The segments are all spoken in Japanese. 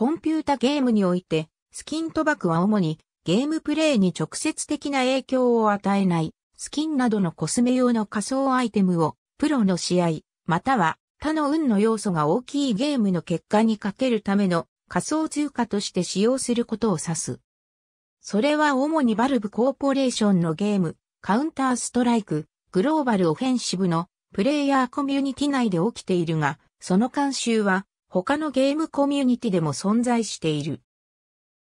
コンピュータゲームにおいて、スキン賭博は主にゲームプレイに直接的な影響を与えないスキンなどのコスメ用の仮想アイテムをプロの試合または他の運の要素が大きいゲームの結果にかけるための仮想通貨として使用することを指す。それは主にバルブコーポレーションのゲームカウンターストライクグローバルオフェンシブのプレイヤーコミュニティ内で起きているが、その慣習は他のゲームコミュニティでも存在している。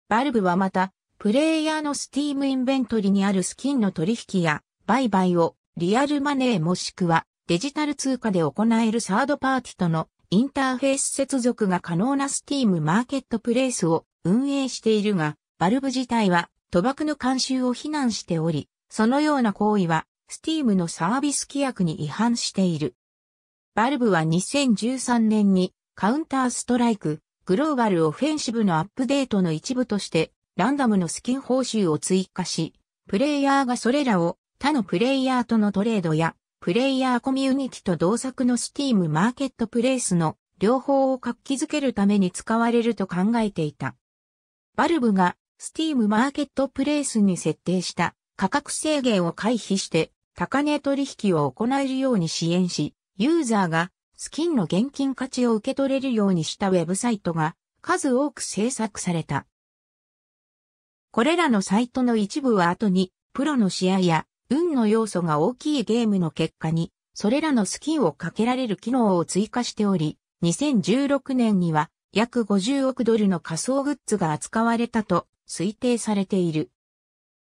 バルブはまた、プレイヤーのスティームインベントリにあるスキンの取引や売買をリアルマネーもしくはデジタル通貨で行えるサードパーティとのインターフェース接続が可能なスティームマーケットプレイスを運営しているが、バルブ自体は賭博の監修を非難しており、そのような行為はスティームのサービス規約に違反している。バルブは2013年にカウンターストライク、グローバルオフェンシブのアップデートの一部として、ランダムのスキン報酬を追加し、プレイヤーがそれらを他のプレイヤーとのトレードや、プレイヤーコミュニティと同作のスティームマーケットプレイスの両方を活気づけるために使われると考えていた。バルブがスティームマーケットプレイスに設定した価格制限を回避して高値取引を行えるように支援し、ユーザーがスキンの現金価値を受け取れるようにしたウェブサイトが数多く制作された。これらのサイトの一部は後に、プロの試合や、運の要素が大きいゲームの結果に、それらのスキンをかけられる機能を追加しており、2016年には約50億ドルの仮想グッズが扱われたと推定されている。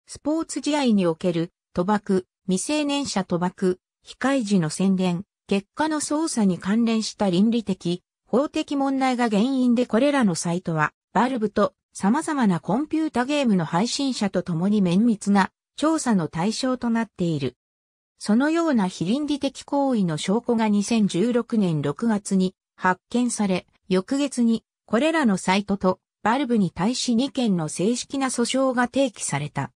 スポーツ試合における賭博、未成年者賭博、非開示の宣伝、結果の操作に関連した倫理的、法的問題が原因でこれらのサイトは、バルブと様々なコンピュータゲームの配信者と共に綿密な調査の対象となっている。そのような非倫理的行為の証拠が2016年6月に発見され、翌月にこれらのサイトとバルブに対し2件の正式な訴訟が提起された。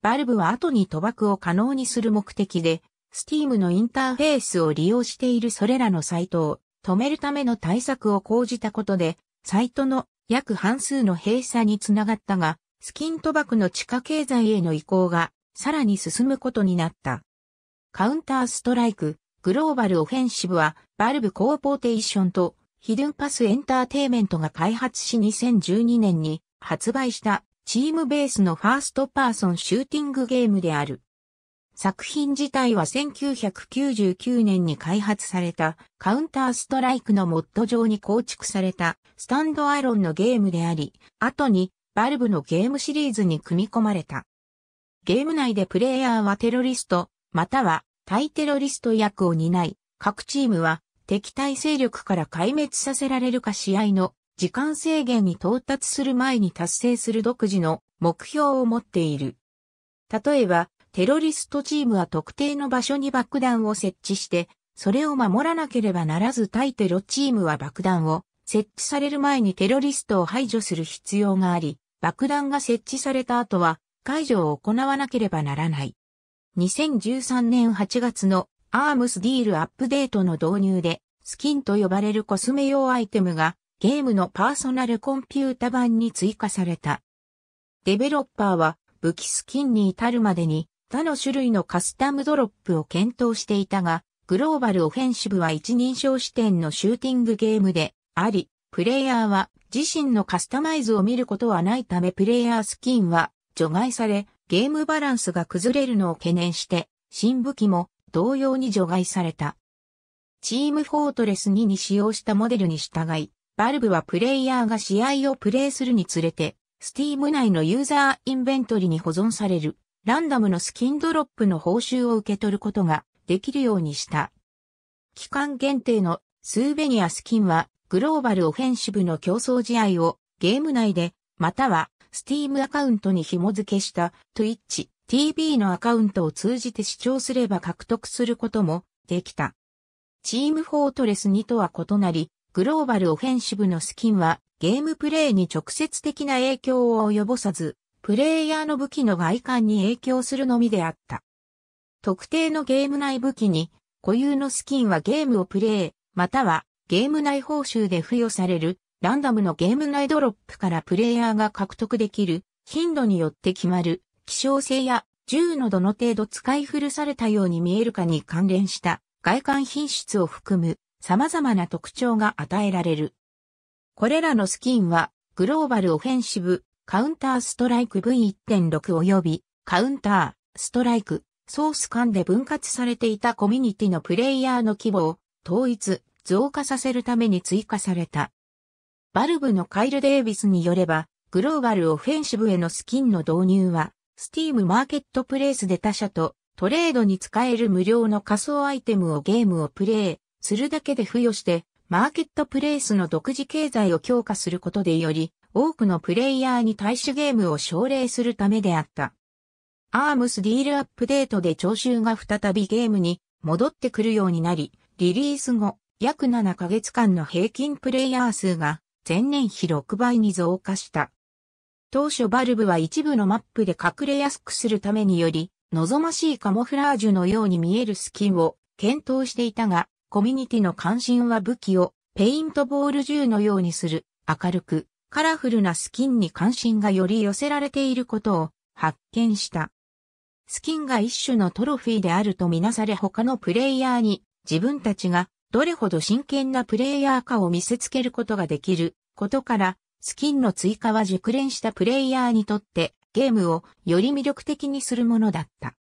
バルブは後に賭博を可能にする目的で Steam のインターフェースを利用しているそれらのサイトを止めるための対策を講じたことで、サイトの約半数の閉鎖につながったが、スキン賭博の地下経済への移行がさらに進むことになった。カウンターストライク、グローバルオフェンシブは、バルブコーポーテーションとヒドゥンパスエンターテイメントが開発し2012年に発売したチームベースのファーストパーソンシューティングゲームである。作品自体は1999年に開発されたカウンターストライクのモッド上に構築されたスタンドアロンのゲームであり、後にバルブのゲームシリーズに組み込まれた。ゲーム内でプレイヤーはテロリスト、または対テロリスト役を担い、各チームは敵対勢力から壊滅させられるか試合の時間制限に到達する前に達成する独自の目標を持っている。例えば、テロリストチームは特定の場所に爆弾を設置して、それを守らなければならず対テロチームは爆弾を設置される前にテロリストを排除する必要があり、爆弾が設置された後は解除を行わなければならない。2013年8月のアームスディールアップデートの導入で、スキンと呼ばれるコスメ用アイテムがゲームのパーソナルコンピュータ版に追加された。デベロッパーは武器スキンに至るまでに他の種類のカスタムドロップを検討していたが、グローバルオフェンシブは一人称視点のシューティングゲームであり、プレイヤーは自身のカスタマイズを見ることはないためプレイヤースキンは除外され、ゲームバランスが崩れるのを懸念して、新武器も同様に除外された。チームフォートレス2に使用したモデルに従い、バルブはプレイヤーが試合をプレイするにつれて、Steam 内のユーザーインベントリに保存されるランダムのスキンドロップの報酬を受け取ることができるようにした。期間限定のスーベニアスキンはグローバルオフェンシブの競争試合をゲーム内でまたはスティームアカウントに紐付けした Twitch TV のアカウントを通じて視聴すれば獲得することもできた。チームフォートレス2とは異なり、グローバルオフェンシブのスキンはゲームプレイに直接的な影響を及ぼさず、プレイヤーの武器の外観に影響するのみであった。特定のゲーム内武器に固有のスキンはゲームをプレイ、またはゲーム内報酬で付与されるランダムのゲーム内ドロップからプレイヤーが獲得できる頻度によって決まる希少性や銃のどの程度使い古されたように見えるかに関連した外観品質を含む様々な特徴が与えられる。これらのスキンはグローバルオフェンシブカウンターストライク V1.6 及びカウンター、ストライク、ソース間で分割されていたコミュニティのプレイヤーの規模を統一、増加させるために追加された。バルブのカイル・デイビスによれば、グローバルオフェンシブへのスキンの導入は、スティームマーケットプレイスで他社とトレードに使える無料の仮想アイテムをゲームをプレイするだけで付与して、マーケットプレイスの独自経済を強化することでより多くのプレイヤーに対処、ゲームを奨励するためであった。アームスディールアップデートで聴衆が再びゲームに戻ってくるようになり、リリース後、約7ヶ月間の平均プレイヤー数が前年比6倍に増加した。当初バルブは一部のマップで隠れやすくするためにより、望ましいカモフラージュのように見えるスキンを検討していたが、コミュニティの関心は武器をペイントボール銃のようにする、明るく、カラフルなスキンに関心がより寄せられていることを発見した。スキンが一種のトロフィーであるとみなされ他のプレイヤーに自分たちがどれほど真剣なプレイヤーかを見せつけることができることから、スキンの追加は熟練したプレイヤーにとってゲームをより魅力的にするものだった。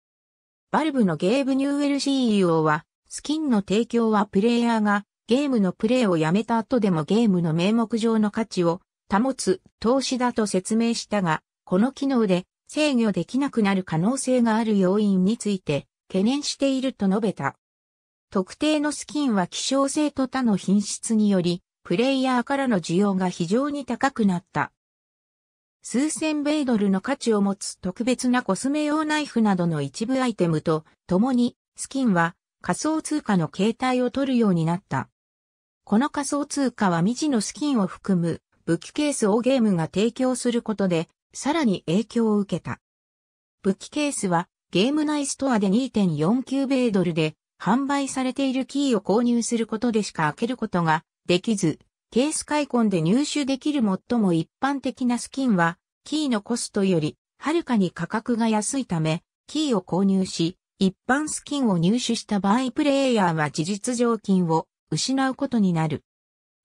バルブのゲーブ・ニューウェル CEO は、スキンの提供はプレイヤーがゲームのプレイをやめた後でもゲームの名目上の価値を保つ投資だと説明したが、この機能で制御できなくなる可能性がある要因について懸念していると述べた。特定のスキンは希少性と他の品質により、プレイヤーからの需要が非常に高くなった。数千米ドルの価値を持つ特別なコスメ用ナイフなどの一部アイテムと共にスキンは仮想通貨の形態を取るようになった。この仮想通貨は未知のスキンを含む武器ケースをゲームが提供することで、さらに影響を受けた。武器ケースは、ゲーム内ストアで2.49米ドルで、販売されているキーを購入することでしか開けることができず、ケース開墾で入手できる最も一般的なスキンは、キーのコストより、はるかに価格が安いため、キーを購入し、一般スキンを入手した場合プレイヤーは事実上金を失うことになる。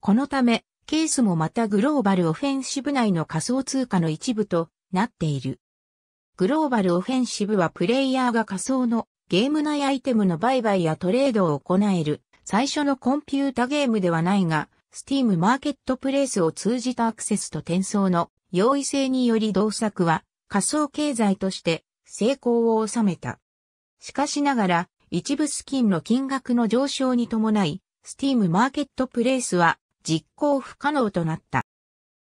このため、ケースもまたグローバルオフェンシブ内の仮想通貨の一部となっている。グローバルオフェンシブはプレイヤーが仮想のゲーム内アイテムの売買やトレードを行える最初のコンピュータゲームではないが、Steam マーケットプレイスを通じたアクセスと転送の容易性により同作は仮想経済として成功を収めた。しかしながら一部スキンの金額の上昇に伴い、Steam マーケットプレイスは実行不可能となった。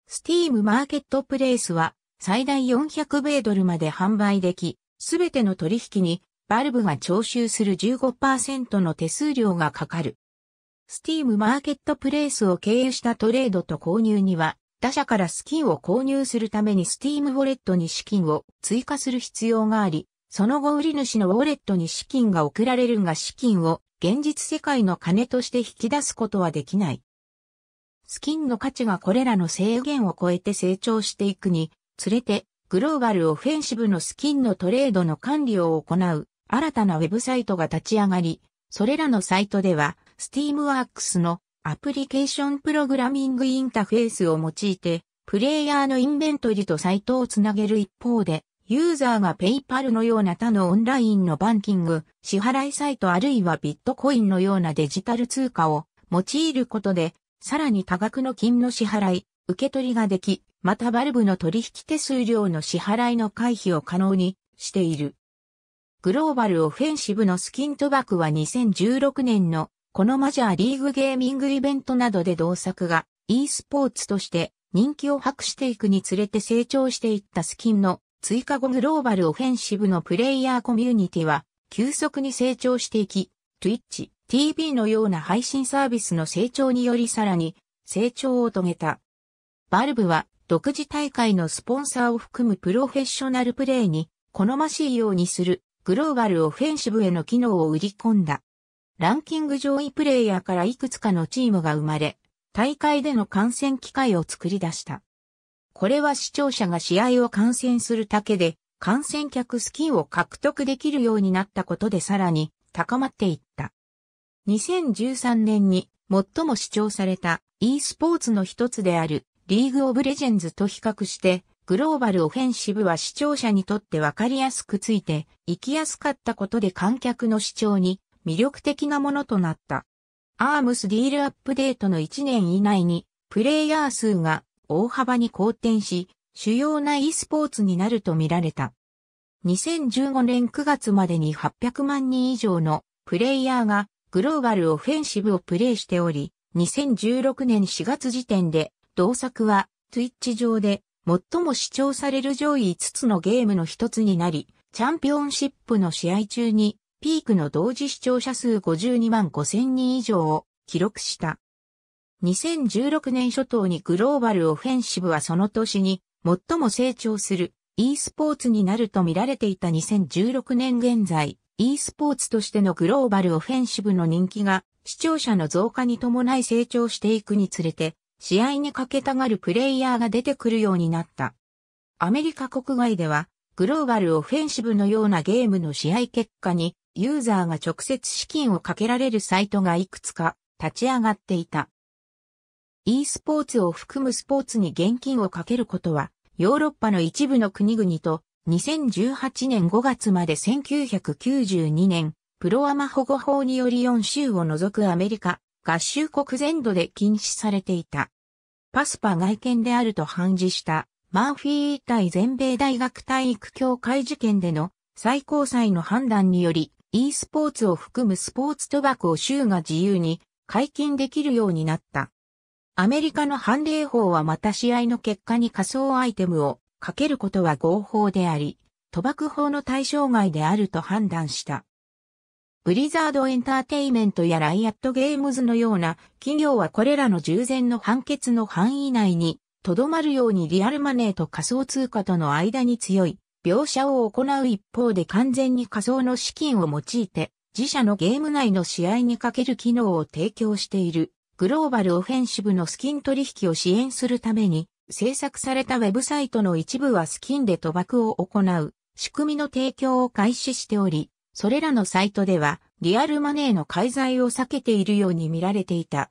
スティームマーケットプレイスは最大400米ドルまで販売でき、すべての取引にバルブが徴収する15%の手数料がかかる。スティームマーケットプレイスを経由したトレードと購入には、他社からスキンを購入するためにスティームウォレットに資金を追加する必要があり、その後売り主のウォレットに資金が送られるが資金を現実世界の金として引き出すことはできない。スキンの価値がこれらの制限を超えて成長していくに、つれて、グローバルオフェンシブのスキンのトレードの管理を行う新たなウェブサイトが立ち上がり、それらのサイトでは、スティームワークスのアプリケーションプログラミングインターフェースを用いて、プレイヤーのインベントリとサイトをつなげる一方で、ユーザーが PayPal のような他のオンラインのバンキング、支払いサイトあるいはビットコインのようなデジタル通貨を用いることでさらに多額の金の支払い、受け取りができ、またバルブの取引手数料の支払いの回避を可能にしている。グローバルオフェンシブのスキン賭博は2016年のこのマジャーリーグゲーミングイベントなどで同作が e スポーツとして人気を博していくにつれて成長していったスキンの追加後グローバルオフェンシブのプレイヤーコミュニティは急速に成長していき、Twitch、TV のような配信サービスの成長によりさらに成長を遂げた。バルブは独自大会のスポンサーを含むプロフェッショナルプレーに好ましいようにするグローバルオフェンシブへの機能を売り込んだ。ランキング上位プレイヤーからいくつかのチームが生まれ、大会での観戦機会を作り出した。これは視聴者が試合を観戦するだけで、観戦客スキンを獲得できるようになったことでさらに高まっていった。2013年に最も視聴された e スポーツの一つであるリーグオブレジェンズと比較してグローバルオフェンシブは視聴者にとってわかりやすくついて行きやすかったことで観客の視聴に魅力的なものとなった。アームスディールアップデートの1年以内にプレイヤー数が大幅に好転し主要な e スポーツになると見られた。2015年9月までに800万人以上のプレイヤーがグローバルオフェンシブをプレイしており、2016年4月時点で、同作は Twitch 上で最も視聴される上位5つのゲームの一つになり、チャンピオンシップの試合中にピークの同時視聴者数52万5千人以上を記録した。2016年初頭にグローバルオフェンシブはその年に最も成長する e スポーツになると見られていた2016年現在、e スポーツとしてのグローバルオフェンシブの人気が視聴者の増加に伴い成長していくにつれて、試合にかけたがるプレイヤーが出てくるようになった。アメリカ国外では、グローバルオフェンシブのようなゲームの試合結果に、ユーザーが直接資金をかけられるサイトがいくつか立ち上がっていた。e スポーツを含むスポーツに現金をかけることは、ヨーロッパの一部の国々と2018年5月まで1992年、プロアマ保護法により4州を除くアメリカ、合衆国全土で禁止されていた。パスパ外見であると判事した、マーフィー対全米大学体育協会事件での最高裁の判断により、e スポーツを含むスポーツ賭博を州が自由に解禁できるようになった。アメリカの判例法はまた試合の結果に仮想アイテムをかけることは合法であり、賭博法の対象外であると判断した。ブリザードエンターテイメントやライアットゲームズのような企業はこれらの従前の判決の範囲内にとどまるようにリアルマネーと仮想通貨との間に強い描写を行う一方で完全に仮想の資金を用いて自社のゲーム内の試合にかける機能を提供しているグローバルオフェンシブのスキン取引を支援するために制作されたウェブサイトの一部はスキンで賭博を行う仕組みの提供を開始しており、それらのサイトではリアルマネーの介在を避けているように見られていた。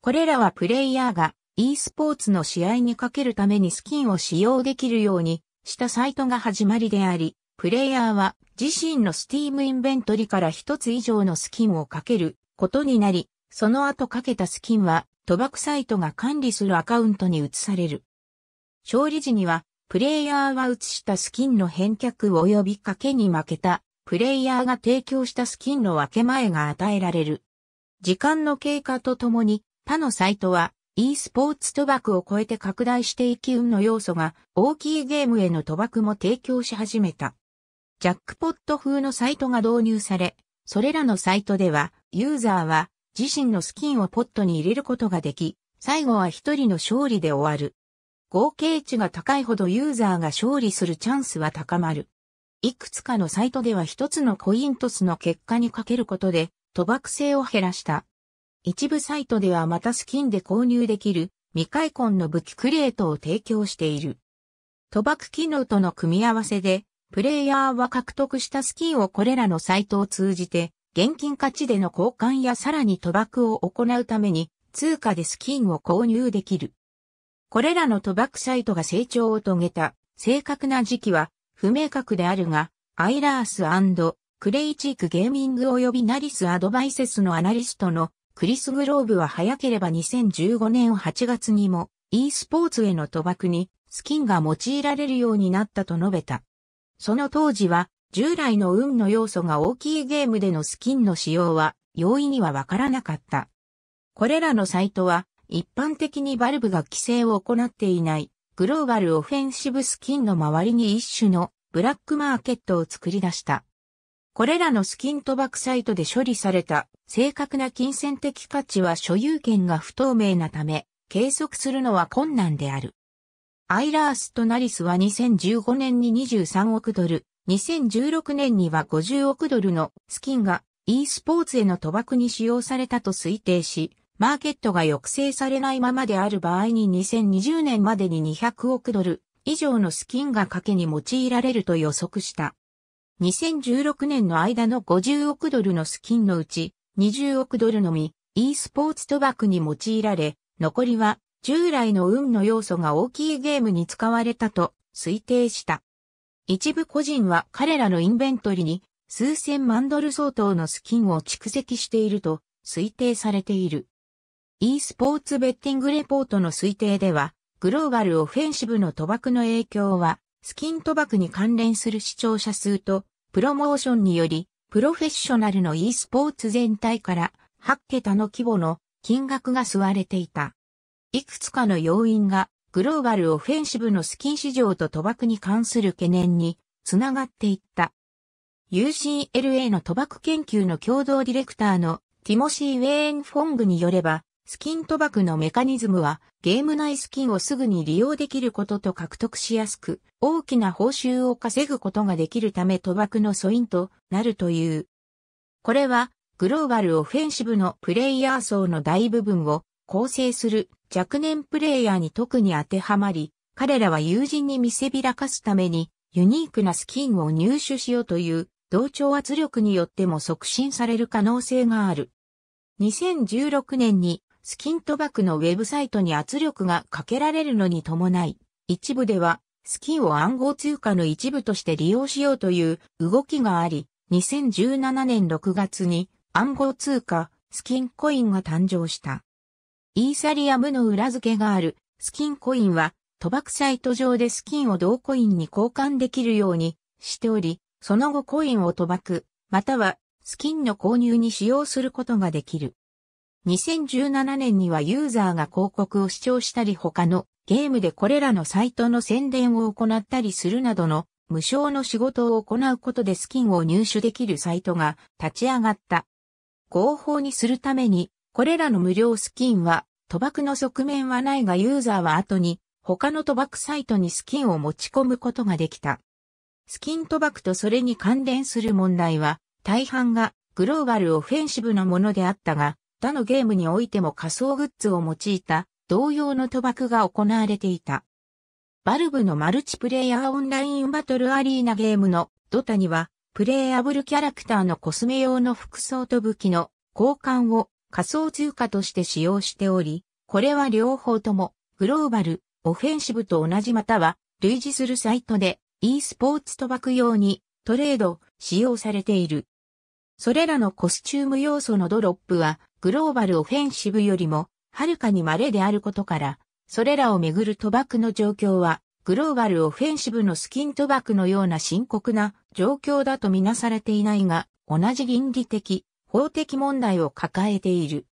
これらはプレイヤーが e スポーツの試合にかけるためにスキンを使用できるようにしたサイトが始まりであり、プレイヤーは自身のスティームインベントリから一つ以上のスキンをかけることになり、その後かけたスキンは賭博サイトが管理するアカウントに移される。勝利時には、プレイヤーは移したスキンの返却及び賭けに負けた、プレイヤーが提供したスキンの分け前が与えられる。時間の経過とともに、他のサイトは、e スポーツ賭博を超えて拡大していき運の要素が大きいゲームへの賭博も提供し始めた。ジャックポット風のサイトが導入され、それらのサイトでは、ユーザーは自身のスキンをポットに入れることができ、最後は一人の勝利で終わる。合計値が高いほどユーザーが勝利するチャンスは高まる。いくつかのサイトでは一つのコイントスの結果にかけることで、賭博性を減らした。一部サイトではまたスキンで購入できる未開墾の武器クリエイトを提供している。賭博機能との組み合わせで、プレイヤーは獲得したスキンをこれらのサイトを通じて現金価値での交換やさらに賭博を行うために通貨でスキンを購入できる。これらの賭博サイトが成長を遂げた正確な時期は不明確であるが、アイラースクレイチークゲーミング及びナリスアドバイセスのアナリストのクリス・グローブは早ければ2015年8月にも e スポーツへの賭博にスキンが用いられるようになったと述べた。その当時は従来の運の要素が大きいゲームでのスキンの使用は容易にはわからなかった。これらのサイトは一般的にバルブが規制を行っていないグローバルオフェンシブスキンの周りに一種のブラックマーケットを作り出した。これらのスキン賭博サイトで処理された正確な金銭的価値は所有権が不透明なため、計測するのは困難である。アイラースとナリスは2015年に23億ドル、2016年には50億ドルのスキンが e スポーツへの賭博に使用されたと推定し、マーケットが抑制されないままである場合に2020年までに200億ドル以上のスキンが賭けに用いられると予測した。2016年の間の50億ドルのスキンのうち20億ドルのみ e スポーツ賭博に用いられ、残りは従来の運の要素が大きいゲームに使われたと推定した。一部個人は彼らのインベントリに数千万ドル相当のスキンを蓄積していると推定されている。e スポーツベッティングレポートの推定では、グローバルオフェンシブの賭博の影響は、スキン賭博に関連する視聴者数と、プロモーションにより、プロフェッショナルの e スポーツ全体から8桁の規模の金額が吸われていた。いくつかの要因がグローバルオフェンシブのスキン市場と賭博に関する懸念につながっていった。UCLA の賭博研究の共同ディレクターのティモシー・ウェーン・フォングによれば、スキン賭博のメカニズムはゲーム内スキンをすぐに利用できることと獲得しやすく、大きな報酬を稼ぐことができるため賭博の素因となるという。これはグローバルオフェンシブのプレイヤー層の大部分を構成する若年プレイヤーに特に当てはまり、彼らは友人に見せびらかすために、ユニークなスキンを入手しようという、同調圧力によっても促進される可能性がある。2016年に、スキン賭博のウェブサイトに圧力がかけられるのに伴い、一部では、スキンを暗号通貨の一部として利用しようという動きがあり、2017年6月に暗号通貨、スキンコインが誕生した。イーサリアムの裏付けがあるスキンコインは賭博サイト上でスキンを同コインに交換できるようにしており、その後コインを賭博、またはスキンの購入に使用することができる。2017年にはユーザーが広告を視聴したり他のゲームでこれらのサイトの宣伝を行ったりするなどの無償の仕事を行うことでスキンを入手できるサイトが立ち上がった。合法にするために、これらの無料スキンは賭博の側面はないがユーザーは後に他の賭博サイトにスキンを持ち込むことができた。スキン賭博とそれに関連する問題は大半がグローバルオフェンシブのものであったが、他のゲームにおいても仮想グッズを用いた同様の賭博が行われていた。バルブのマルチプレイヤーオンラインバトルアリーナゲームのドタにはプレイアブルキャラクターのコスメ用の服装と武器の交換を仮想通貨として使用しており、これは両方ともグローバル、オフェンシブと同じまたは類似するサイトで e スポーツ賭博用にトレード使用されている。それらのコスチューム要素のドロップはグローバルオフェンシブよりもはるかに稀であることから、それらをめぐる賭博の状況はグローバルオフェンシブのスキン賭博のような深刻な状況だとみなされていないが、同じ倫理的、法的問題を抱えている。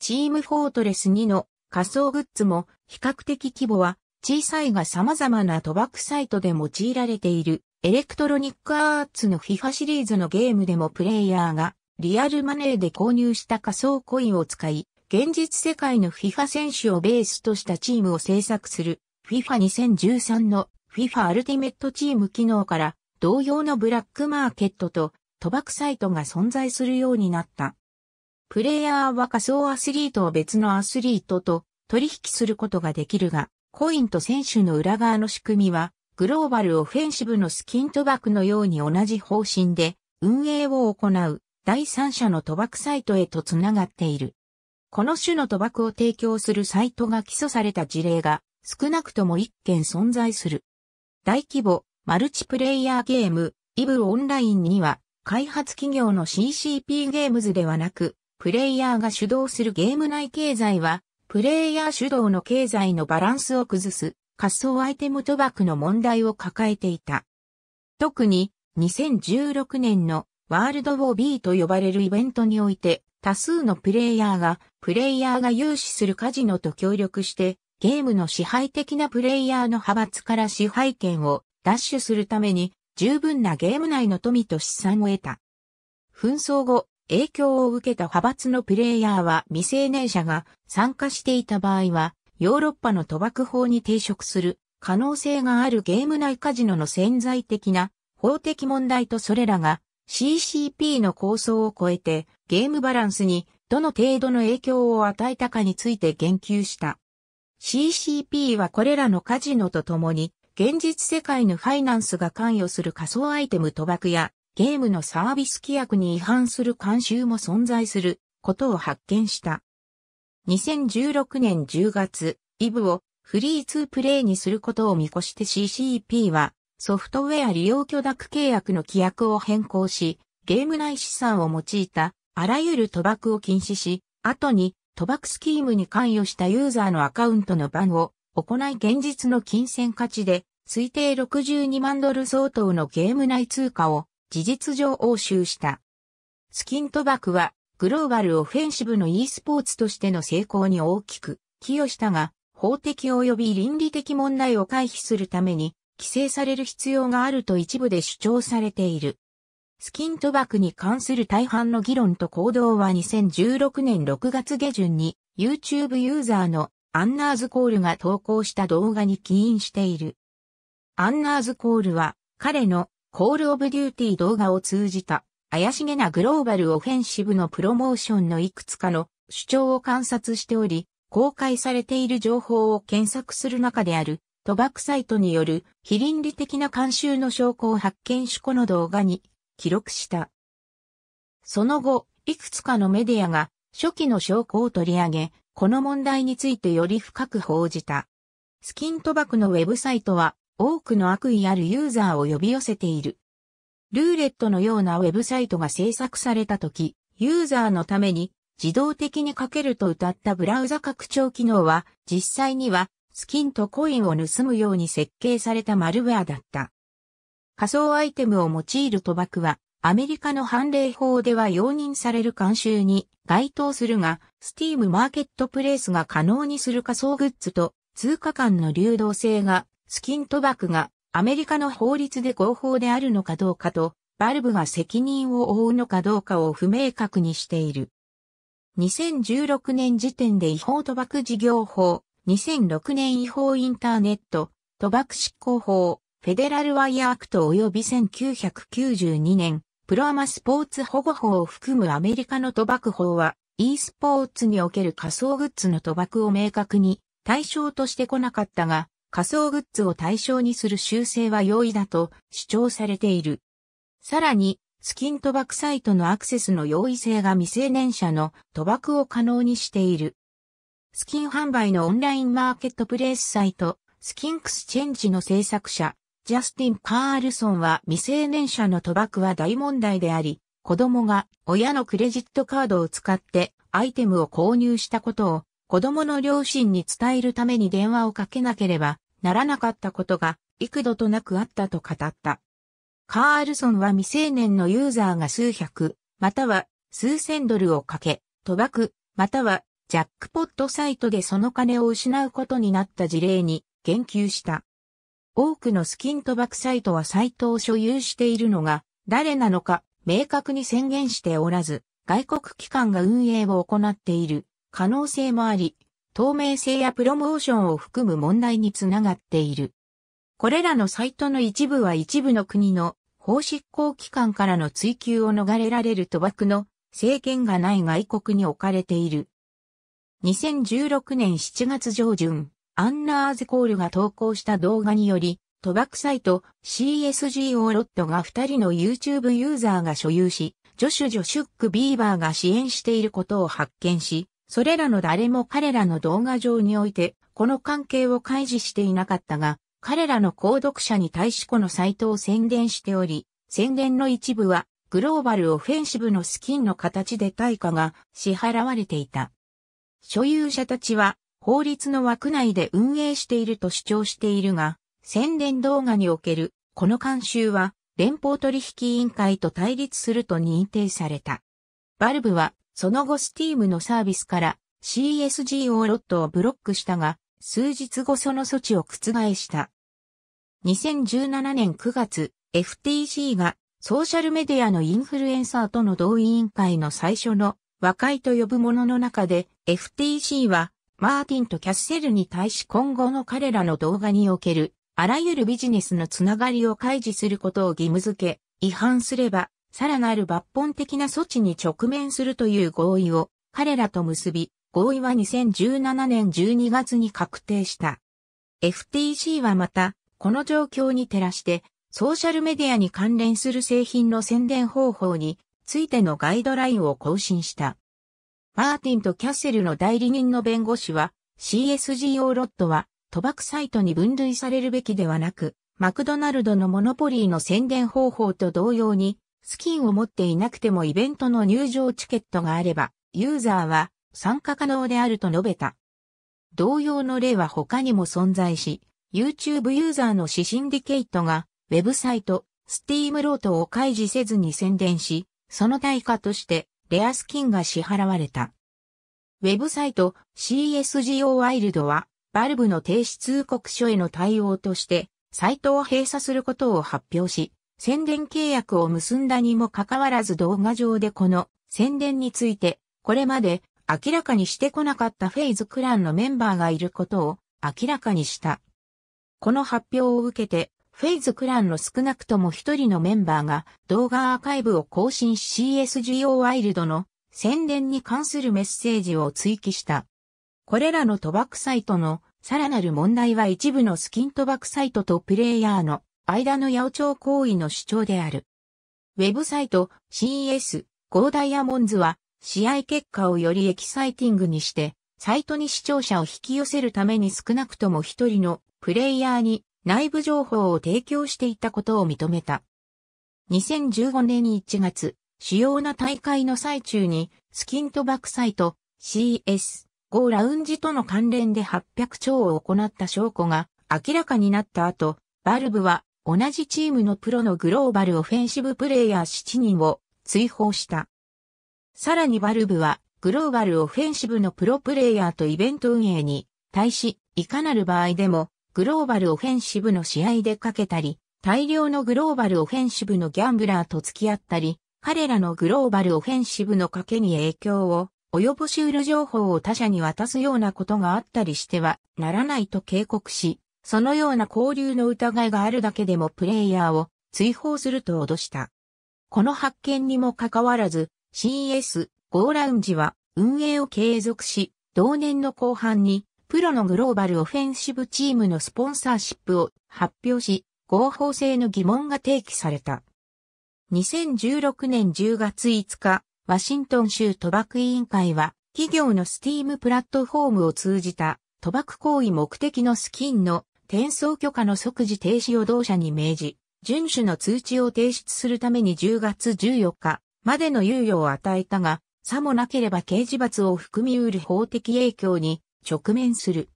チームフォートレス2の仮想グッズも比較的規模は小さいが様々な賭博サイトで用いられているエレクトロニックアーツの FIFA シリーズのゲームでもプレイヤーがリアルマネーで購入した仮想コインを使い、現実世界の FIFA 選手をベースとしたチームを制作する FIFA 2013の FIFA アルティメットチーム機能から同様のブラックマーケットと賭博サイトが存在するようになった。プレイヤーは仮想アスリートを別のアスリートと取引することができるが、コインと選手の裏側の仕組みは、グローバルオフェンシブのスキン賭博のように同じ方針で運営を行う第三者の賭博サイトへとつながっている。この種の賭博を提供するサイトが起訴された事例が少なくとも1件存在する。大規模マルチプレイヤーゲーム、イブオンラインには開発企業の CCP ゲームズではなく、プレイヤーが主導するゲーム内経済は、プレイヤー主導の経済のバランスを崩す、仮想アイテム賭博の問題を抱えていた。特に、2016年のワールド・ウォー・ビーと呼ばれるイベントにおいて、多数のプレイヤーが、プレイヤーが有志するカジノと協力して、ゲームの支配的なプレイヤーの派閥から支配権を奪取するために、十分なゲーム内の富と資産を得た。紛争後、影響を受けた派閥のプレイヤーは未成年者が参加していた場合は、ヨーロッパの賭博法に抵触する可能性があるゲーム内カジノの潜在的な法的問題とそれらが CCP の構想を超えてゲームバランスにどの程度の影響を与えたかについて言及した。CCP はこれらのカジノとともに現実世界のファイナンスが関与する仮想アイテム賭博やゲームのサービス規約に違反する慣習も存在することを発見した。2016年10月、イブをフリーツープレイにすることを見越して CCP はソフトウェア利用許諾契約の規約を変更し、ゲーム内資産を用いたあらゆる賭博を禁止し、後に賭博スキームに関与したユーザーのアカウントの番を行い現実の金銭価値で推定62万ドル相当のゲーム内通貨を事実上押収した。スキン賭博はグローバルオフェンシブの e スポーツとしての成功に大きく寄与したが、法的及び倫理的問題を回避するために規制される必要があると一部で主張されている。スキン賭博に関する大半の議論と行動は2016年6月下旬に YouTube ユーザーのアンナーズ・コールが投稿した動画に起因している。アンナーズ・コールは、彼のコール・オブ・デューティー動画を通じた、怪しげなグローバル・オフェンシブのプロモーションのいくつかの主張を観察しており、公開されている情報を検索する中である、賭博サイトによる非倫理的な慣習の証拠を発見しこの動画に記録した。その後、いくつかのメディアが初期の証拠を取り上げ、この問題についてより深く報じた。スキン賭博のウェブサイトは多くの悪意あるユーザーを呼び寄せている。ルーレットのようなウェブサイトが制作された時、ユーザーのために自動的に書けると歌ったブラウザ拡張機能は実際にはスキンとコインを盗むように設計されたマルウェアだった。仮想アイテムを用いる賭博はアメリカの判例法では容認される慣習に該当するが、スティームマーケットプレイスが可能にする仮想グッズと通貨間の流動性が、スキン賭博がアメリカの法律で合法であるのかどうかと、バルブが責任を負うのかどうかを不明確にしている。2016年時点で違法賭博事業法、2006年違法インターネット、賭博執行法、フェデラルワイヤーアクト及び1992年、プロアマスポーツ保護法を含むアメリカの賭博法は、e スポーツにおける仮想グッズの賭博を明確に対象としてこなかったが、仮想グッズを対象にする修正は容易だと主張されている。さらに、スキン賭博サイトのアクセスの容易性が未成年者の賭博を可能にしている。スキン販売のオンラインマーケットプレイスサイト、スキンクスチェンジの制作者、ジャスティン・カールソンは未成年者の賭博は大問題であり、子供が親のクレジットカードを使ってアイテムを購入したことを子供の両親に伝えるために電話をかけなければならなかったことが幾度となくあったと語った。カールソンは未成年のユーザーが数百、または数千ドルをかけ、賭博、またはジャックポットサイトでその金を失うことになった事例に言及した。多くのスキン賭博サイトはサイトを所有しているのが、誰なのか明確に宣言しておらず、外国機関が運営を行っている可能性もあり、透明性やプロモーションを含む問題につながっている。これらのサイトの一部は一部の国の法執行機関からの追求を逃れられる賭博の制限がない外国に置かれている。2016年7月上旬、アンナーズコールが投稿した動画により、賭博サイト CSGO ロットが2人の YouTube ユーザーが所有し、ジョシュ・ジョシュック・ビーバーが支援していることを発見し、それらの誰も彼らの動画上において、この関係を開示していなかったが、彼らの購読者に対しこのサイトを宣伝しており、宣伝の一部は、グローバルオフェンシブのスキンの形で対価が支払われていた。所有者たちは法律の枠内で運営していると主張しているが、宣伝動画におけるこの監修は連邦取引委員会と対立すると認定された。バルブはその後スティームのサービスから CSGO ロットをブロックしたが、数日後その措置を覆した。2017年9月、FTC がソーシャルメディアのインフルエンサーとの同委員会の最初の和解と呼ぶものの中で FTC はマーティンとキャッセルに対し今後の彼らの動画における、あらゆるビジネスのつながりを開示することを義務付け、違反すれば、さらなる抜本的な措置に直面するという合意を彼らと結び、合意は2017年12月に確定した。FTC はまた、この状況に照らして、ソーシャルメディアに関連する製品の宣伝方法についてのガイドラインを更新した。マーティンとキャッセルの代理人の弁護士は、CSGO ロットは、賭博サイトに分類されるべきではなく、マクドナルドのモノポリーの宣伝方法と同様に、スキンを持っていなくてもイベントの入場チケットがあれば、ユーザーは参加可能であると述べた。同様の例は他にも存在し、YouTube ユーザーの指針ディケイトが、ウェブサイト、スティームロートを開示せずに宣伝し、その対価として、レアス金が支払われた。ウェブサイト CSGO ワイルドは、バルブの停止通告書への対応として、サイトを閉鎖することを発表し、宣伝契約を結んだにもかかわらず動画上でこの宣伝について、これまで明らかにしてこなかったフェイズクランのメンバーがいることを明らかにした。この発表を受けてフェイズクランの少なくとも一人のメンバーが動画アーカイブを更新し CSGO ワイルドの宣伝に関するメッセージを追記した。これらの賭博サイトのさらなる問題は一部のスキン賭博サイトとプレイヤーの間の八百長行為の主張である。ウェブサイト CS ゴーダイヤモンズは試合結果をよりエキサイティングにしてサイトに視聴者を引き寄せるために少なくとも一人のプレイヤーに内部情報を提供していたことを認めた。2015年1月、主要な大会の最中に、スキントバックサイト CS5 ラウンジとの関連で800兆を行った証拠が明らかになった後、バルブは同じチームのプロのグローバルオフェンシブプレイヤー7人を追放した。さらにバルブはグローバルオフェンシブのプロプレイヤーとイベント運営に対し、いかなる場合でもグローバルオフェンシブの試合でかけたり、大量のグローバルオフェンシブのギャンブラーと付き合ったり、彼らのグローバルオフェンシブの賭けに影響を及ぼしうる情報を他者に渡すようなことがあったりしてはならないと警告し、そのような交流の疑いがあるだけでもプレイヤーを追放すると脅した。この発見にもかかわらず CS5 ラウンジは運営を継続し、同年の後半にプロのグローバルオフェンシブチームのスポンサーシップを発表し、合法性の疑問が提起された。2016年10月5日、ワシントン州賭博委員会は、企業のスティームプラットフォームを通じた、賭博行為目的のスキンの転送許可の即時停止を同社に命じ、遵守の通知を提出するために10月14日までの猶予を与えたが、さもなければ刑事罰を含み得る法的影響に直面する。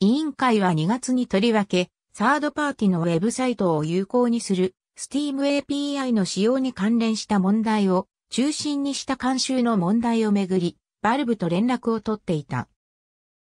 委員会は2月にとりわけ、サードパーティのウェブサイトを有効にする Steam API の使用に関連した問題を中心にした慣習の問題をめぐり、バルブと連絡を取っていた。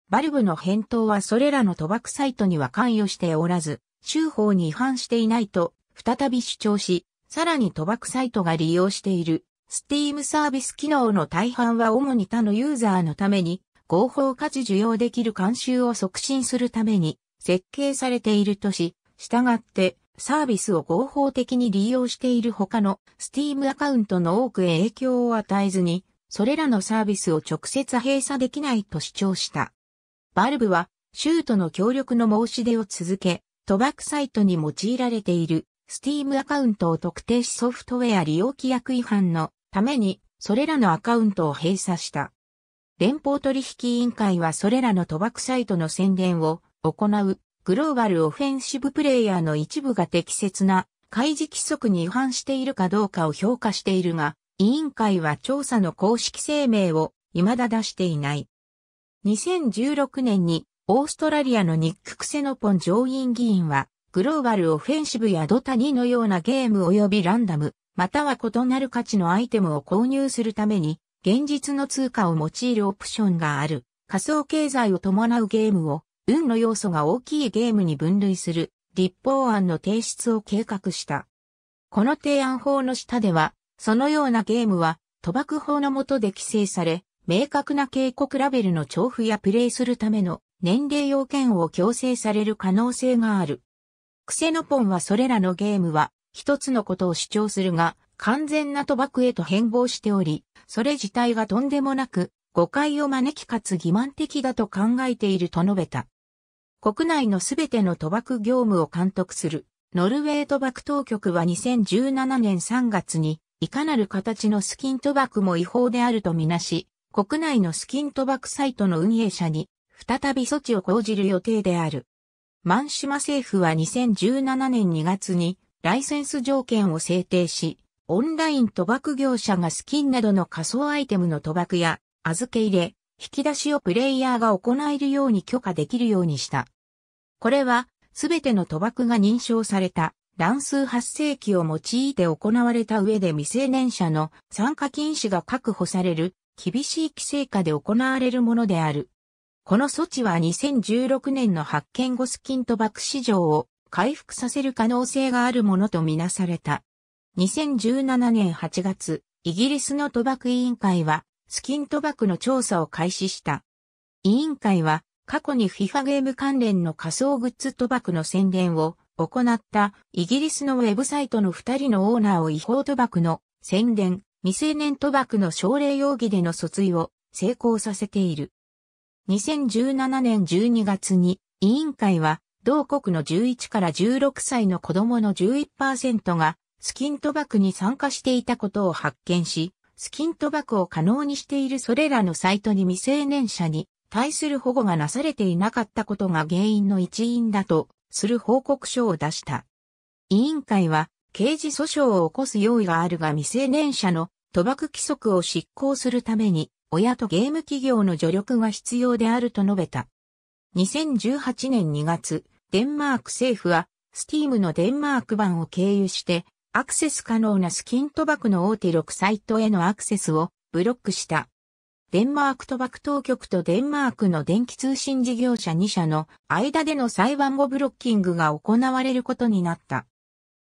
バルブの返答はそれらの賭博サイトには関与しておらず、州法に違反していないと再び主張し、さらに賭博サイトが利用している Steam サービス機能の大半は主に他のユーザーのために合法かつ受容できる慣習を促進するために設計されているとし、従ってサービスを合法的に利用している他の Steam アカウントの多くへ影響を与えずに、それらのサービスを直接閉鎖できないと主張した。バルブは、州都の協力の申し出を続け、賭博サイトに用いられている Steam アカウントを特定しソフトウェア利用規約違反のために、それらのアカウントを閉鎖した。連邦取引委員会はそれらの賭博サイトの宣伝を行うグローバルオフェンシブプレイヤーの一部が適切な開示規則に違反しているかどうかを評価しているが、委員会は調査の公式声明を未だ出していない。2016年にオーストラリアのニック・クセノポン上院議員は、グローバルオフェンシブやドタ2のようなゲーム及びランダム、または異なる価値のアイテムを購入するために、現実の通貨を用いるオプションがある、仮想経済を伴うゲームを、運の要素が大きいゲームに分類する、立法案の提出を計画した。この提案法の下では、そのようなゲームは、賭博法の下で規制され、明確な警告ラベルの調布やプレイするための年齢要件を強制される可能性がある。クセノポンはそれらのゲームは一つのことを主張するが、完全な賭博へと変貌しており、それ自体がとんでもなく、誤解を招きかつ欺瞞的だと考えていると述べた。国内のすべての賭博業務を監督する、ノルウェー賭博当局は2017年3月に、いかなる形のスキン賭博も違法であるとみなし、国内のスキン賭博サイトの運営者に、再び措置を講じる予定である。満島政府は2017年2月に、ライセンス条件を制定し、オンライン賭博業者がスキンなどの仮想アイテムの賭博や預け入れ、引き出しをプレイヤーが行えるように許可できるようにした。これは、すべての賭博が認証された乱数発生器を用いて行われた上で未成年者の参加禁止が確保される厳しい規制下で行われるものである。この措置は2016年の発見後スキン賭博市場を回復させる可能性があるものとみなされた。2017年8月、イギリスの賭博委員会は、スキン賭博の調査を開始した。委員会は、過去に FIFA ゲーム関連の仮想グッズ賭博の宣伝を行ったイギリスのウェブサイトの2人のオーナーを違法賭博の宣伝、未成年賭博の奨励容疑での訴追を成功させている。2017年12月に委員会は同国の11から16歳の子供の11%がスキン賭博に参加していたことを発見し、スキン賭博を可能にしているそれらのサイトに未成年者に対する保護がなされていなかったことが原因の一因だとする報告書を出した。委員会は刑事訴訟を起こす用意があるが未成年者の賭博規則を執行するために親とゲーム企業の助力が必要であると述べた。2018年2月、デンマーク政府は、スティームのデンマーク版を経由して、アクセス可能なスキン賭博の大手6サイトへのアクセスをブロックした。デンマーク賭博当局とデンマークの電気通信事業者2社の間での裁判後ブロッキングが行われることになった。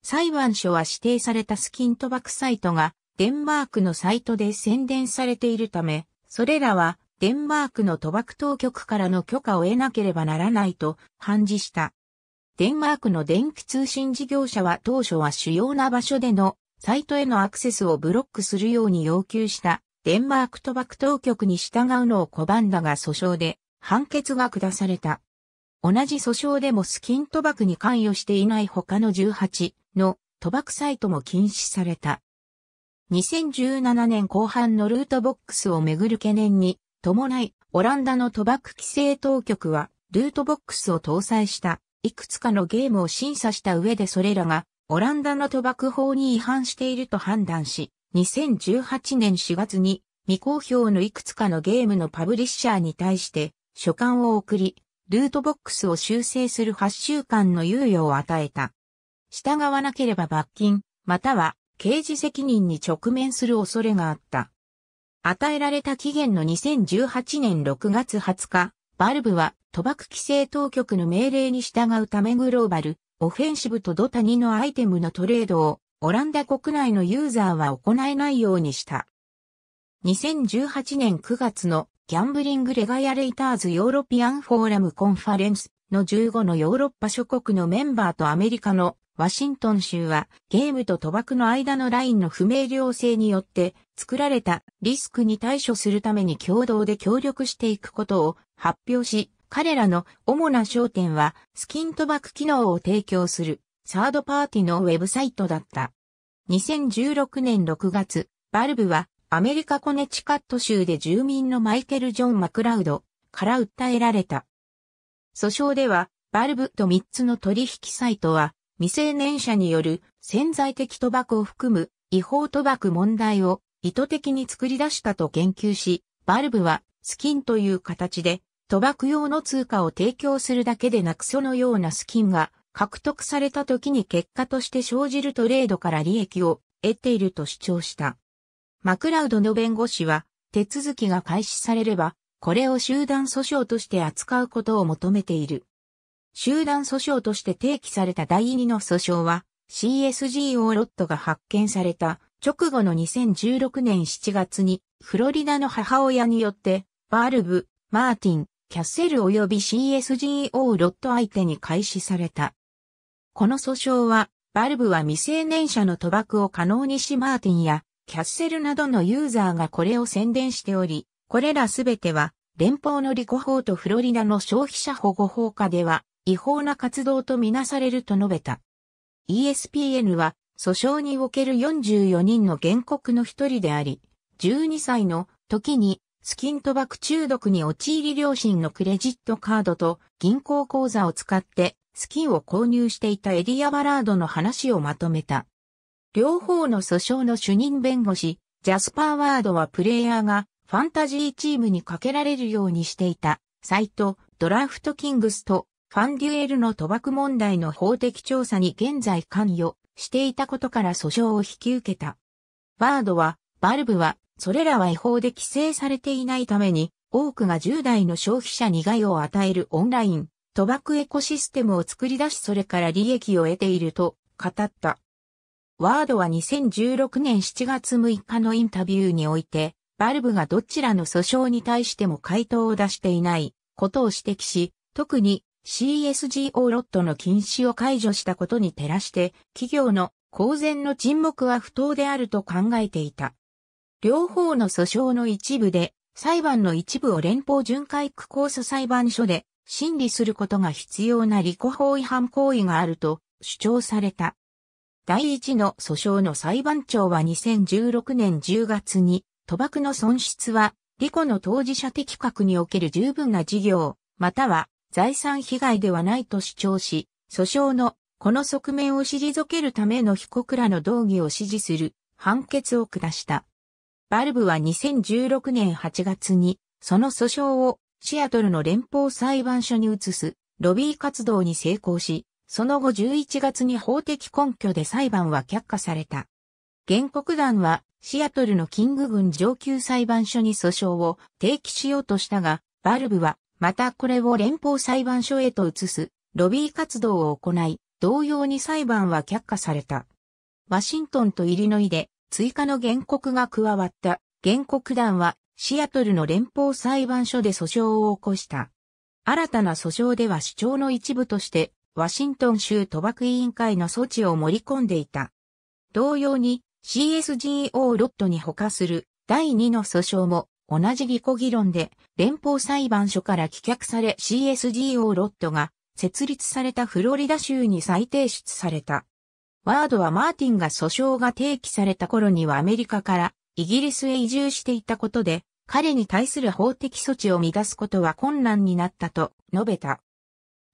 裁判所は指定されたスキン賭博サイトがデンマークのサイトで宣伝されているため、それらはデンマークの賭博当局からの許可を得なければならないと判事した。デンマークの電気通信事業者は当初は主要な場所でのサイトへのアクセスをブロックするように要求したデンマーク賭博当局に従うのを拒んだが訴訟で判決が下された。同じ訴訟でもスキン賭博に関与していない他の18の賭博サイトも禁止された。2017年後半のルートボックスをめぐる懸念に伴い、オランダの賭博規制当局はルートボックスを搭載したいくつかのゲームを審査した上でそれらがオランダの賭博法に違反していると判断し、2018年4月に未公表のいくつかのゲームのパブリッシャーに対して書簡を送り、ルートボックスを修正する8週間の猶予を与えた。従わなければ罰金、または刑事責任に直面する恐れがあった。与えられた期限の2018年6月20日、バルブは賭博規制当局の命令に従うためグローバル、オフェンシブとドタ2のアイテムのトレードをオランダ国内のユーザーは行えないようにした。2018年9月のギャンブリングレガヤレイターズヨーロピアンフォーラムコンファレンスの15のヨーロッパ諸国のメンバーとアメリカのワシントン州はゲームと賭博の間のラインの不明瞭性によって作られたリスクに対処するために共同で協力していくことを発表し、彼らの主な焦点はスキン賭博機能を提供するサードパーティのウェブサイトだった。2016年6月、バルブはアメリカコネチカット州で住民のマイケル・ジョン・マクラウドから訴えられた。訴訟では、バルブと3つの取引サイトは、未成年者による潜在的賭博を含む違法賭博問題を意図的に作り出したと言及し、バルブはスキンという形で賭博用の通貨を提供するだけでなくそのようなスキンが獲得された時に結果として生じるトレードから利益を得ていると主張した。マクラウドの弁護士は手続きが開始されればこれを集団訴訟として扱うことを求めている。集団訴訟として提起された第2の訴訟は CSGO ロットが発見された直後の2016年7月にフロリダの母親によってバルブ、マーティン、キャッセル及び CSGO ロット相手に開始された。この訴訟は、バルブは未成年者の賭博を可能にしマーティンや、キャッセルなどのユーザーがこれを宣伝しており、これらすべては、連邦の己法とフロリダの消費者保護法下では、違法な活動とみなされると述べた。ESPN は、訴訟における44人の原告の一人であり、12歳の時にスキン賭博中毒に陥り両親のクレジットカードと銀行口座を使ってスキンを購入していたエリア・バラードの話をまとめた。両方の訴訟の主任弁護士、ジャスパー・ワードはプレイヤーがファンタジーチームにかけられるようにしていたサイトドラフトキングスとファンデュエルの賭博問題の法的調査に現在関与していたことから訴訟を引き受けた。ワードは、バルブはそれらは違法で規制されていないために、多くが10代の消費者に害を与えるオンライン、賭博エコシステムを作り出しそれから利益を得ていると語った。ワードは2016年7月6日のインタビューにおいて、バルブがどちらの訴訟に対しても回答を出していないことを指摘し、特に CSGO ロットの禁止を解除したことに照らして、企業の公然の沈黙は不当であると考えていた。両方の訴訟の一部で、裁判の一部を連邦巡回区控訴裁判所で審理することが必要な利己法違反行為があると主張された。第一の訴訟の裁判長は2016年10月に、賭博の損失は、利己の当事者的確における十分な事業、または財産被害ではないと主張し、訴訟のこの側面を退けるための被告らの動議を支持する判決を下した。バルブは2016年8月に、その訴訟をシアトルの連邦裁判所に移すロビー活動に成功し、その後11月に法的根拠で裁判は却下された。原告団はシアトルのキング郡上級裁判所に訴訟を提起しようとしたが、バルブはまたこれを連邦裁判所へと移すロビー活動を行い、同様に裁判は却下された。ワシントンとイリノイで追加の原告が加わった。原告団はシアトルの連邦裁判所で訴訟を起こした。新たな訴訟では主張の一部として、ワシントン州賭博委員会の措置を盛り込んでいた。同様に CSGO ロットに他する第2の訴訟も同じ議庫議論で連邦裁判所から棄却され CSGO ロットが設立されたフロリダ州に再提出された。ワードはマーティンが訴訟が提起された頃にはアメリカからイギリスへ移住していたことで、彼に対する法的措置を乱すことは困難になったと述べた。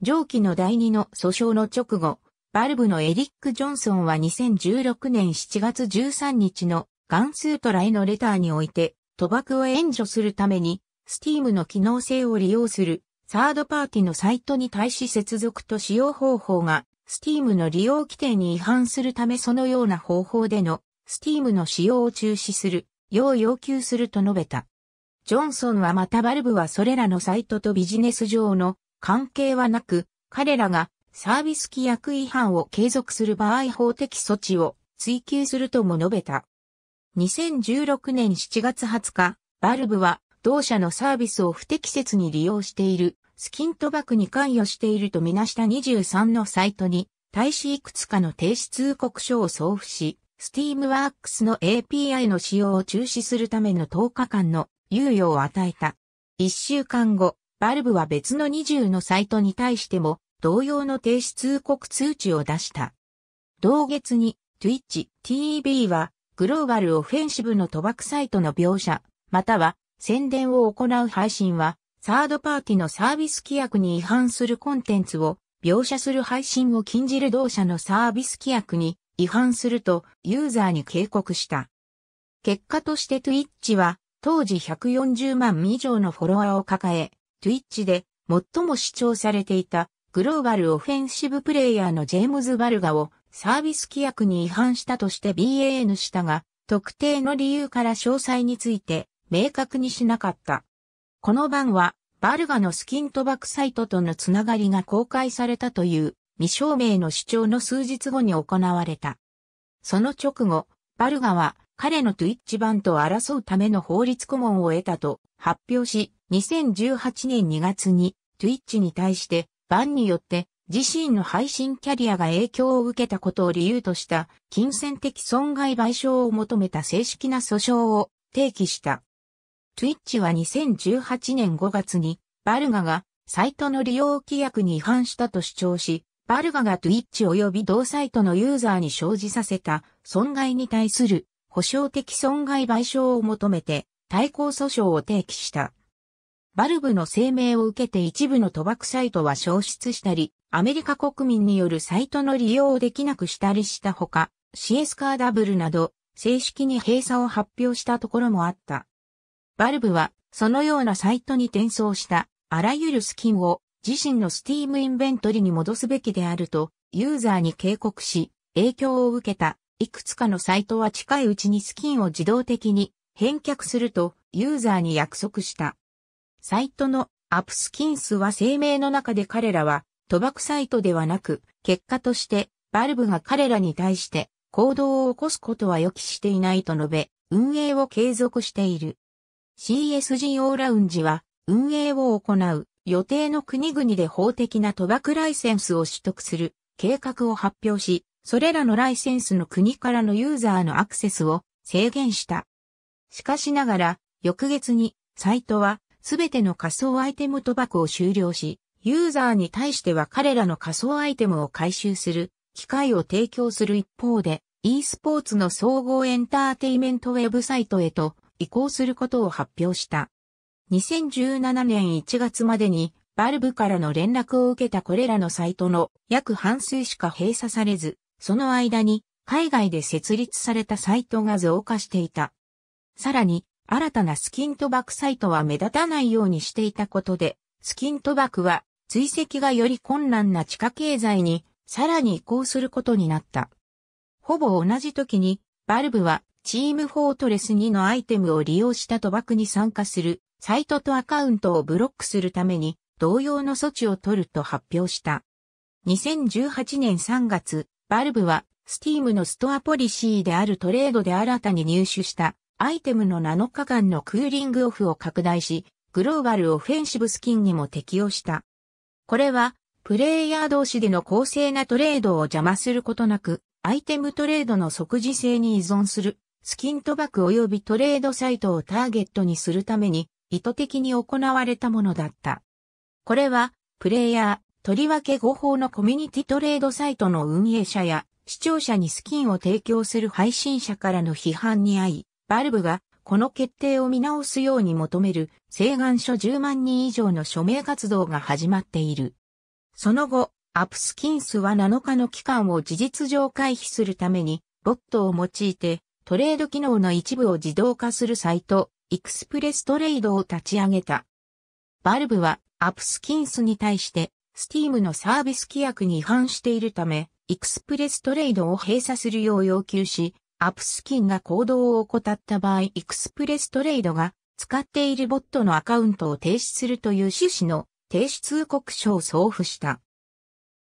上記の第2の訴訟の直後、バルブのエリック・ジョンソンは2016年7月13日のガンスートラへのレターにおいて、賭博を援助するために、スティームの機能性を利用するサードパーティのサイトに対し接続と使用方法がスティームの利用規定に違反するためそのような方法でのスティームの使用を中止する、よう要求すると述べた。ジョンソンはまたバルブはそれらのサイトとビジネス上の関係はなく、彼らがサービス規約違反を継続する場合法的措置を追求するとも述べた。2016年7月20日、バルブは同社のサービスを不適切に利用しているスキンバクに関与しているとみなした23のサイトに、対しいくつかの停止通告書を送付し、スティームワークスの API の使用を中止するための10日間の猶予を与えた。1週間後、バルブは別の20のサイトに対しても同様の停止通告通知を出した。同月に Twitch TV はグローバルオフェンシブの賭博サイトの描写、または宣伝を行う配信はサードパーティのサービス規約に違反するコンテンツを描写する配信を禁じる同社のサービス規約に違反するとユーザーに警告した。結果として Twitch は当時140万以上のフォロワーを抱え、Twitch で最も視聴されていたグローバルオフェンシブプレイヤーのジェームズ・バルガをサービス規約に違反したとして BAN したが、特定の理由から詳細について明確にしなかった。この版は、バルガのスキン賭博サイトとのつながりが公開されたという未証明の主張の数日後に行われた。その直後、バルガは彼のトゥイッチ版と争うための法律顧問を得たと発表し、2018年2月にトゥイッチに対して版によって自身の配信キャリアが影響を受けたことを理由とした金銭的損害賠償を求めた正式な訴訟を提起した。Twitch は2018年5月に、バルガがサイトの利用規約に違反したと主張し、バルガが Twitch 及び同サイトのユーザーに生じさせた損害に対する保証的損害賠償を求めて対抗訴訟を提起した。バルブの声明を受けて一部の賭博サイトは消失したり、アメリカ国民によるサイトの利用をできなくしたりしたほか、CS カーダブルなど正式に閉鎖を発表したところもあった。バルブは、そのようなサイトに転送した、あらゆるスキンを、自身のスティームインベントリに戻すべきであると、ユーザーに警告し、影響を受けた、いくつかのサイトは近いうちにスキンを自動的に返却すると、ユーザーに約束した。サイトのアップスキンスは声明の中で彼らは、賭博サイトではなく、結果として、バルブが彼らに対して、行動を起こすことは予期していないと述べ、運営を継続している。CSGO ラウンジは運営を行う予定の国々で法的な賭博ライセンスを取得する計画を発表し、それらのライセンスの国からのユーザーのアクセスを制限した。しかしながら、翌月にサイトはすべての仮想アイテム賭博を終了し、ユーザーに対しては彼らの仮想アイテムを回収する機会を提供する一方で、e スポーツの総合エンターテイメントウェブサイトへと移行することを発表した。2017年1月までに、バルブからの連絡を受けたこれらのサイトの約半数しか閉鎖されず、その間に海外で設立されたサイトが増加していた。さらに、新たなスキントバクサイトは目立たないようにしていたことで、スキントバクは追跡がより困難な地下経済にさらに移行することになった。ほぼ同じ時に、バルブはチームフォートレス2のアイテムを利用した賭博に参加するサイトとアカウントをブロックするために同様の措置を取ると発表した。2018年3月、バルブは Steam のストアポリシーであるトレードで新たに入手したアイテムの7日間のクーリングオフを拡大し、グローバルオフェンシブスキンにも適用した。これは、プレイヤー同士での公正なトレードを邪魔することなく、アイテムトレードの即時性に依存するスキン賭博及びトレードサイトをターゲットにするために意図的に行われたものだった。これは、プレイヤー、とりわけ合法のコミュニティトレードサイトの運営者や視聴者にスキンを提供する配信者からの批判に遭い、バルブがこの決定を見直すように求める請願書10万人以上の署名活動が始まっている。その後、アプスキンスは7日の期間を事実上回避するために、ボットを用いてトレード機能の一部を自動化するサイト、エクスプレストレードを立ち上げた。バルブは、アプスキンスに対して、スティームのサービス規約に違反しているため、エクスプレストレードを閉鎖するよう要求し、アプスキンが行動を怠った場合、エクスプレストレードが使っているボットのアカウントを停止するという趣旨の停止通告書を送付した。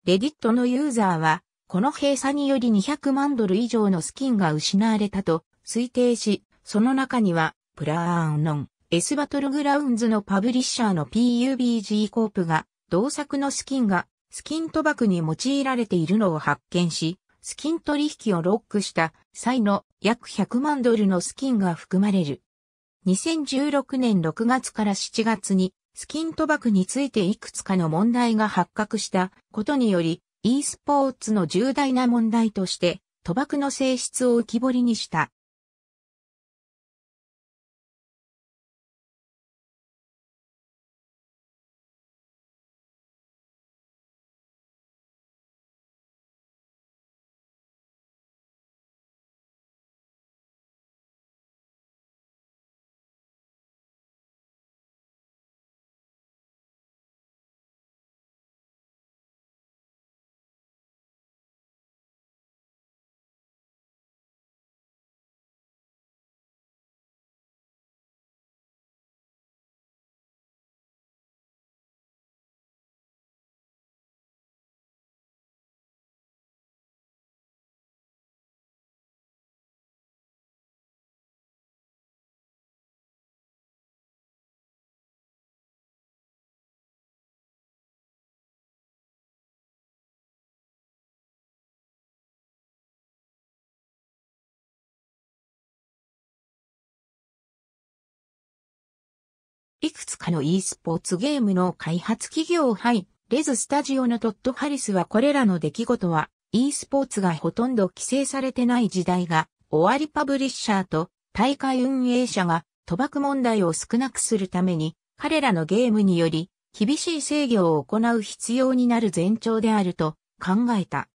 レディットのユーザーは、この閉鎖により200万ドル以上の資金が失われたと推定し、その中には、プラーノン、エスバトルグラウンズのパブリッシャーの PUBG コープが、同作の資金が、スキン賭博に用いられているのを発見し、スキン取引をロックした際の約100万ドルのスキンが含まれる。2016年6月から7月にスキン賭博についていくつかの問題が発覚したことにより e スポーツの重大な問題として、賭博の性質を浮き彫りにした。いくつかの e スポーツゲームの開発企業ハイ、レズスタジオのトッド・ハリスはこれらの出来事は e スポーツがほとんど規制されてない時代が終わりパブリッシャーと大会運営者が賭博問題を少なくするために彼らのゲームにより厳しい制御を行う必要になる前兆であると考えた。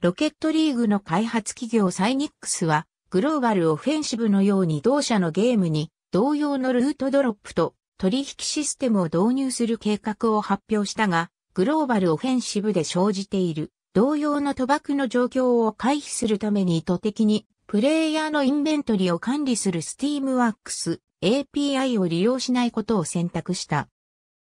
ロケットリーグの開発企業サイニックスはグローバルオフェンシブのように同社のゲームに同様のルートドロップと取引システムを導入する計画を発表したが、グローバルオフェンシブで生じている同様の賭博の状況を回避するために意図的にプレイヤーのインベントリを管理するスティームワックス API を利用しないことを選択した。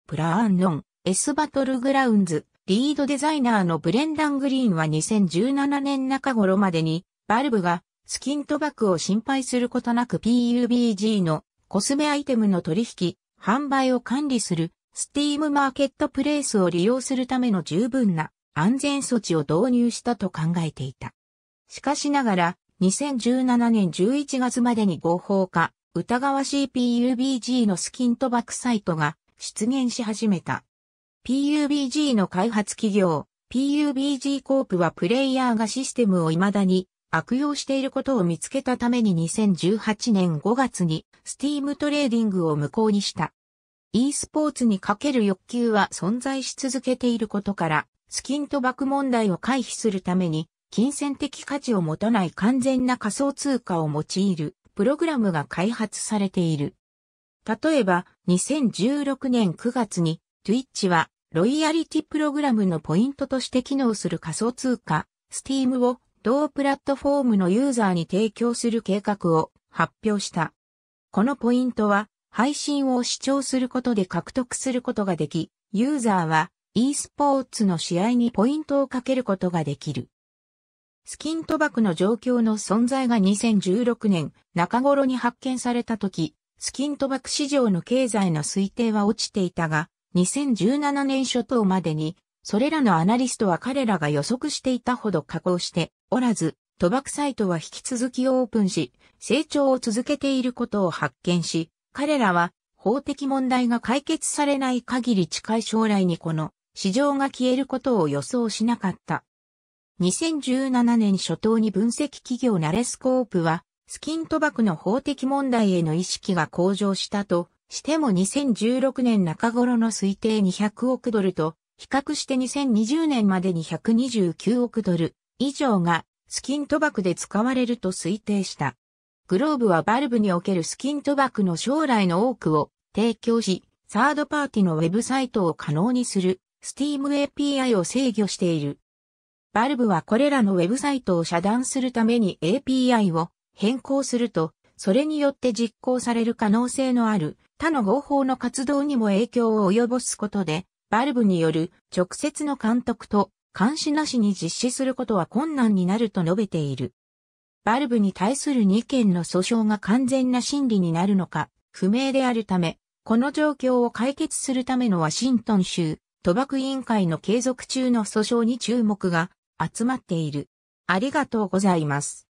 プラアンノン S バトルグラウンズリードデザイナーのブレンダン・グリーンは2017年中頃までにバルブがスキン賭博を心配することなく PUBG のコスメアイテムの取引、販売を管理するスティームマーケットプレイスを利用するための十分な安全措置を導入したと考えていた。しかしながら、2017年11月までに合法化、疑わしい PUBG のスキンバックサイトが出現し始めた。PUBG の開発企業、PUBG コープはプレイヤーがシステムを未だに悪用していることを見つけたために2018年5月にスティームトレーディングを無効にした。e スポーツにかける欲求は存在し続けていることから、スキン賭博問題を回避するために、金銭的価値を持たない完全な仮想通貨を用いるプログラムが開発されている。例えば、2016年9月に Twitch はロイヤリティプログラムのポイントとして機能する仮想通貨 Steam を同プラットフォームのユーザーに提供する計画を発表した。このポイントは、配信を視聴することで獲得することができ、ユーザーは e スポーツの試合にポイントをかけることができる。スキン賭博の状況の存在が2016年中頃に発見された時、スキン賭博市場の経済の推定は落ちていたが、2017年初頭までに、それらのアナリストは彼らが予測していたほど加工して、おらず、賭博サイトは引き続きオープンし、成長を続けていることを発見し、彼らは法的問題が解決されない限り近い将来にこの市場が消えることを予想しなかった。2017年初頭に分析企業ナレスコープは、スキン賭博の法的問題への意識が向上したとしても2016年中頃の推定200億ドルと、比較して2020年までに129億ドル、以上がスキン賭博で使われると推定した。グローブはバルブにおけるスキン賭博の将来の多くを提供し、サードパーティのウェブサイトを可能にする Steam API を制御している。バルブはこれらのウェブサイトを遮断するために API を変更すると、それによって実行される可能性のある他の合法の活動にも影響を及ぼすことで、バルブによる直接の監督と監視なしに実施することは困難になると述べている。バルブに対する2件の訴訟が完全な審理になるのか、不明であるため、この状況を解決するためのワシントン州、賭博委員会の継続中の訴訟に注目が集まっている。ありがとうございます。